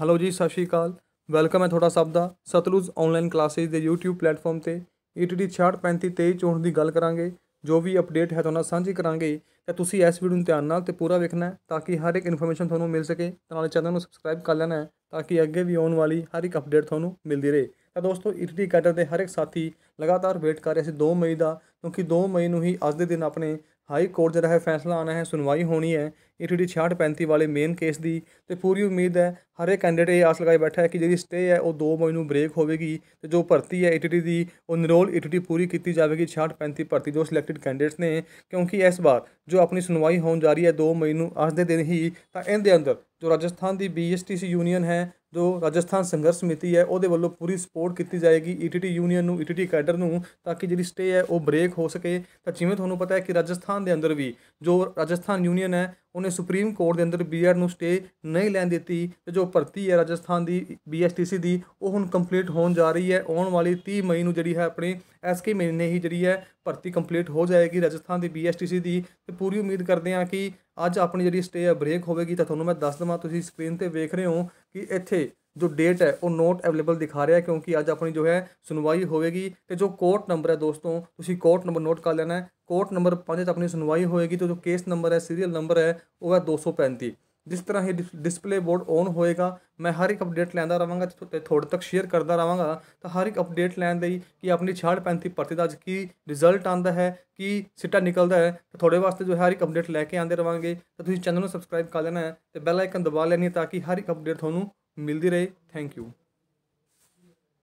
hello ਜੀ ਸਤਿ ਸ਼੍ਰੀ ਅਕਾਲ welcome ਹੈ ਤੁਹਾਡਾ ਸਭ ਦਾ ਸਤਲੁਜ ਆਨਲਾਈਨ ਕਲਾਸਿਸ ਦੇ YouTube ਪਲੇਟਫਾਰਮ ਤੇ ETD ETT ਚੋਣ ਦੀ ਗੱਲ ਕਰਾਂਗੇ ਜੋ ਵੀ ਅਪਡੇਟ ਹੈ ਤੁਹਾਨੂੰ ਸਾਂਝੀ ਕਰਾਂਗੇ ਤਾਂ ਤੁਸੀਂ ਇਸ ਵੀਡੀਓ ਨੂੰ ਧਿਆਨ ਨਾਲ ਤੇ ਪੂਰਾ ਵੇਖਣਾ ਤਾਂ ਕਿ ਹਰ ਇੱਕ ਇਨਫੋਰਮੇਸ਼ਨ ਤੁਹਾਨੂੰ ਮਿਲ ਸਕੇ ਤੇ ਨਾਲੇ ਚੈਨਲ ਨੂੰ ਸਬਸਕ੍ਰਾਈਬ ਕਰ ਲੈਣਾ ਤਾਂ ਕਿ ਅੱਗੇ ਵੀ ਆਉਣ ਵਾਲੀ ਹਰ ਇੱਕ ਅਪਡੇਟ ਤੁਹਾਨੂੰ ਮਿਲਦੀ ਰਹੇ ਤਾਂ ਦੋਸਤੋ ETD ਕੈਡਰ ਦੇ ਹਰ ਇੱਕ ਸਾਥੀ ਲਗਾਤਾਰ ਵੇਟ ਕਰ ਰਹੇ ਸੀ 2 ਮਈ ਦਾ ਕਿਉਂਕਿ 2 ਮਈ ਨੂੰ ਹੀ ਅੱਜ ਦੇ ਦਿਨ ਆਪਣੇ ਹਾਈ ਕੋਰਟ ਜਿਹੜਾ ਹੈ ਫੈਸਲਾ ਆਣਾ ਹੈ ਸੁਣਵਾਈ ਹੋਣੀ ਹੈ 8635 ਵਾਲੇ ਮੇਨ ਕੇਸ ਦੀ ਤੇ ਪੂਰੀ ਉਮੀਦ ਹੈ ਹਰੇ ਕੈਂਡੀਡੇਟ ਇਹ ਆਸ ਲਗਾਈ ਬੈਠਾ ਹੈ ਕਿ ਜਿਹੜੀ ਸਟੇ ਹੈ ਉਹ 2 ਮਈ ਨੂੰ ਬ੍ਰੇਕ ਹੋਵੇਗੀ ਤੇ ਜੋ ਭਰਤੀ ਹੈ ਈਟੀਟੀ ਦੀ ਉਹ ਨਰੋਲ ਈਟੀਟੀ ਪੂਰੀ ਕੀਤੀ ਜਾਵੇਗੀ 635 ਭਰਤੀ ਜੋ ਸਿਲੈਕਟਡ ਕੈਂਡੀਡੇਟਸ ਨੇ ਕਿਉਂਕਿ ਇਸ ਵਾਰ ਜੋ ਆਪਣੀ ਸੁਣਵਾਈ ਹੋਣ ਜਾ ਰਹੀ ਹੈ 2 ਮਈ ਨੂੰ ਅੱਜ ਦੇ ਦਿਨ ਹੀ ਤਾਂ ਇਹਦੇ ਅੰਦਰ ਜੋ ਰਾਜਸਥਾਨ ਦੀ ਬੀਐਸਟੀਸੀ ਯੂਨੀਅਨ ਹੈ ਜੋ ਰਾਜਸਥਾਨ ਸੰਘਰਸ਼ ਸਮਿਤੀ ਹੈ ਉਹਦੇ ਵੱਲੋਂ ਪੂਰੀ ਸਪੋਰਟ ਕੀਤੀ ਜਾਏਗੀ ਈਟੀਟੀ e ਯੂਨੀਅਨ ਨੂੰ ਈਟੀਟੀ e ਕੈਡਰ ਨੂੰ ਤਾਂ ਕਿ ਜਿਹੜੀ ਸਟੇ ਹੈ ਉਹ ਬ੍ਰੇਕ ਹੋ ਸਕੇ ਤਾਂ ਜਿਵੇਂ ਤੁਹਾਨੂੰ ਪਤਾ ਹੈ ਕਿ ਰਾਜਸਥਾਨ ਦੇ ਅੰਦਰ ਵੀ ਜੋ ਰਾਜਸਥਾਨ ਯੂਨੀਅਨ ਹੈ ਉਹਨੇ ਸੁਪਰੀਮ ਕੋਰਟ ਦੇ ਅੰਦਰ ਬੀਆਰ ਨੂੰ ਸਟੇ ਨਹੀਂ ਲੈਣ ਦਿੱਤੀ ਤੇ ਜੋ ਭਰਤੀ ਹੈ ਰਾਜਸਥਾਨ ਦੀ ਬੀਐਸਟੀਸੀ ਦੀ ਉਹ ਹੁਣ ਕੰਪਲੀਟ ਹੋਣ ਜਾ ਰਹੀ ਹੈ ਆਉਣ ਵਾਲੀ 30 ਮਈ ਨੂੰ ਜਿਹੜੀ ਹੈ ਆਪਣੀ ਐਸਕੇ ਮਹੀਨੇ ਹੀ ਜਿਹੜੀ ਹੈ ਭਰਤੀ ਕੰਪਲੀਟ ਹੋ ਜਾਏਗੀ ਰਾਜਸਥਾਨ ਦੀ ਬੀਐਸਟੀਸੀ ਦੀ ਤੇ ਪੂਰੀ ਉਮੀਦ ਕਰਦੇ ਹਾਂ ਕਿ ਅੱਜ ਆਪਣੀ ਜਿਹੜੀ ਸਟੇ ਹੈ ਬ੍ਰੇਕ ਹੋਵੇਗੀ ਤਾਂ ਤੁਹਾਨੂੰ ਮੈਂ ਦੱਸ ਦਵਾਂ ਤੁਸੀਂ ਸਕਰੀਨ ਤੇ ਵੇਖ ਰਹੇ ਹੋ ਕਿ ਇੱਥੇ ਜੋ ਡੇਟ ਹੈ ਉਹ ਨੋਟ ਅਵੇਲੇਬਲ ਦਿਖਾ ਰਿਹਾ ਕਿਉਂਕਿ ਅੱਜ ਆਪਣੀ ਜੋ ਹੈ ਸੁਣਵਾਈ ਹੋਵੇਗੀ ਤੇ ਜੋ ਕੋਰਟ ਨੰਬਰ ਹੈ ਦੋਸਤੋ ਤੁਸੀਂ ਕੋਰਟ ਨੰਬਰ ਨੋਟ ਕਰ ਲੈਣਾ ਹੈ ਕੋਰਟ ਨੰਬਰ 5 ਤੇ ਆਪਣੀ ਸੁਣਵਾਈ ਹੋਏਗੀ ਤੇ ਜੋ ਕੇਸ ਨੰਬਰ ਹੈ ਸੀਰੀਅਲ ਨੰਬਰ ਹੈ ਉਹ ਹੈ 235 ਜਿਸ ਤਰ੍ਹਾਂ ਇਹ ਡਿਸਪਲੇ ਬੋਰਡ ਔਨ ਹੋਏਗਾ ਮੈਂ ਹਰ ਇੱਕ ਅਪਡੇਟ ਲੈਂਦਾ ਰਵਾਂਗਾ ਤੇ ਥੋੜੇ ਤੱਕ ਸ਼ੇਅਰ ਕਰਦਾ ਰਵਾਂਗਾ ਤਾਂ ਹਰ ਇੱਕ ਅਪਡੇਟ ਲੈਣ ਲਈ ਕਿ ਆਪਣੀ 635 ਭਰਤੀ ਦਾ ਅੱਜ ਕੀ ਰਿਜ਼ਲਟ ਆਂਦਾ ਹੈ ਕੀ ਸਿੱਟਾ ਨਿਕਲਦਾ ਹੈ ਤਾਂ ਤੁਹਾਡੇ ਵਾਸਤੇ ਜੋ ਹਰ ਇੱਕ ਅਪਡੇਟ ਲੈ ਕੇ ਆਂਦੇ ਰਵਾਂਗੇ ਤਾਂ ਤੁਸੀਂ ਚੈਨਲ ਨੂੰ ਸਬਸਕ੍ਰਾਈਬ ਕਰ ਲੈਣਾ ਹੈ ਤੇ ਬੈਲ ਆਈਕਨ ਦਬਾ ਲੈਣੀ ਤਾਂ ਕਿ ਹਰ ਇੱਕ ਅਪਡੇਟ ਤੁਹਾਨੂੰ ਮਿਲਦੀ ਰਹੇ ਥੈਂਕ ਯੂ